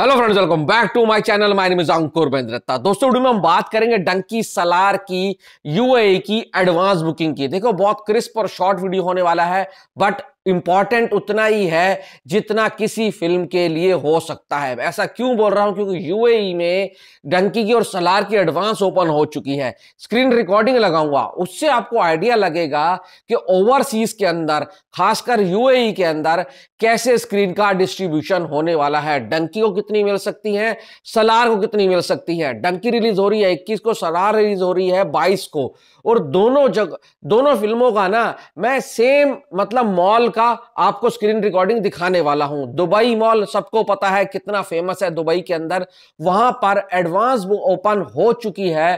hello friends welcome back to my channel my name is Ankur Bendrata दोस्तों video में हम बात करेंगे डंकी सलार की यूएई e की एडवांस बुकिंग की देखो बहुत क्रिस्प और शॉर्ट वीडियो होने वाला है बट इम्पॉर्टेंट उतना ही है जितना किसी फिल्म के लिए हो सकता है ऐसा क्यों बोल रहा हूं क्योंकि यूएई में डंकी की और सलार की एडवांस ओपन हो चुकी है स्क्रीन रिकॉर्डिंग लगाऊंगा उससे आपको आइडिया लगेगा कि ओवरसीज के अंदर खासकर यूएई के अंदर कैसे स्क्रीन का डिस्ट्रीब्यूशन होने वाला है डंकी को कितनी मिल सकती है सलार को कितनी मिल सकती है डंकी रिलीज हो रही है इक्कीस को सलार रिलीज हो रही है बाईस को और दोनों जगह दोनों फिल्मों का ना मैं सेम मतलब मॉल का आपको स्क्रीन रिकॉर्डिंग दिखाने वाला हूं दुबई मॉल सबको पता है कितना फेमस है दुबई के अंदर वहां पर एडवांस ओपन हो चुकी है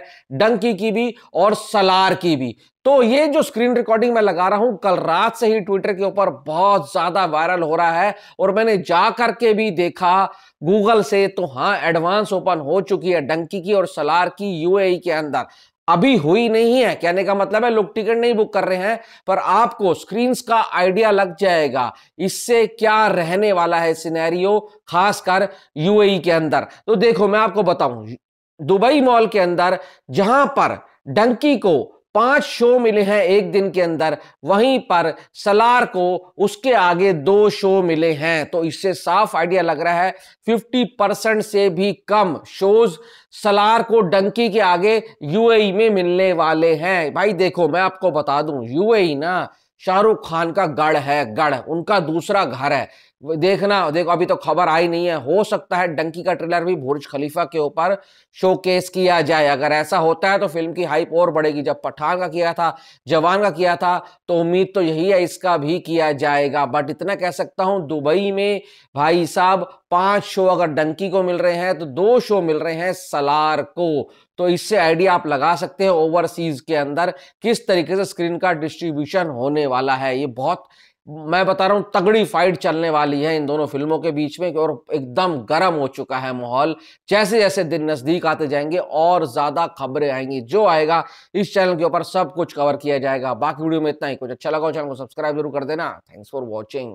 डंकी की भी और सलार की भी तो ये जो स्क्रीन रिकॉर्डिंग मैं लगा रहा हूं कल रात से ही ट्विटर के ऊपर बहुत ज्यादा वायरल हो रहा है और मैंने जा करके भी देखा गूगल से तो हाँ एडवांस ओपन हो चुकी है डंकी की और सलार की यूएई e के अंदर अभी हुई नहीं है कहने का मतलब है लोग टिकट नहीं बुक कर रहे हैं पर आपको स्क्रीन्स का आइडिया लग जाएगा इससे क्या रहने वाला है सिनेरियो खासकर यूएई e के अंदर तो देखो मैं आपको बताऊं दुबई मॉल के अंदर जहां पर डंकी को पांच शो मिले हैं एक दिन के अंदर वहीं पर सलार को उसके आगे दो शो मिले हैं तो इससे साफ आइडिया लग रहा है 50 परसेंट से भी कम शोज सलार को डंकी के आगे यूएई में मिलने वाले हैं भाई देखो मैं आपको बता दूं यूएई ना शाहरुख खान का गढ़ है गढ़ उनका दूसरा घर है देखना देखो अभी तो खबर आई नहीं है हो सकता है डंकी का ट्रेलर भी बुर्ज खलीफा के ऊपर शोकेस किया जाए अगर ऐसा होता है तो फिल्म की हाइप और बढ़ेगी जब पठान का किया था जवान का किया था तो उम्मीद तो यही है इसका भी किया जाएगा बट इतना कह सकता हूं दुबई में भाई साहब पांच शो अगर डंकी को मिल रहे हैं तो दो शो मिल रहे हैं सलार को तो इससे आइडिया आप लगा सकते हैं ओवरसीज के अंदर किस तरीके से स्क्रीन का डिस्ट्रीब्यूशन होने वाला है ये बहुत मैं बता रहा हूं तगड़ी फाइट चलने वाली है इन दोनों फिल्मों के बीच में और एकदम गर्म हो चुका है माहौल जैसे जैसे दिन नजदीक आते जाएंगे और ज्यादा खबरें आएंगी जो आएगा इस चैनल के ऊपर सब कुछ कवर किया जाएगा बाकी वीडियो में इतना ही कुछ अच्छा लगा चैनल को सब्सक्राइब जरूर कर देना थैंक्स फॉर वॉचिंग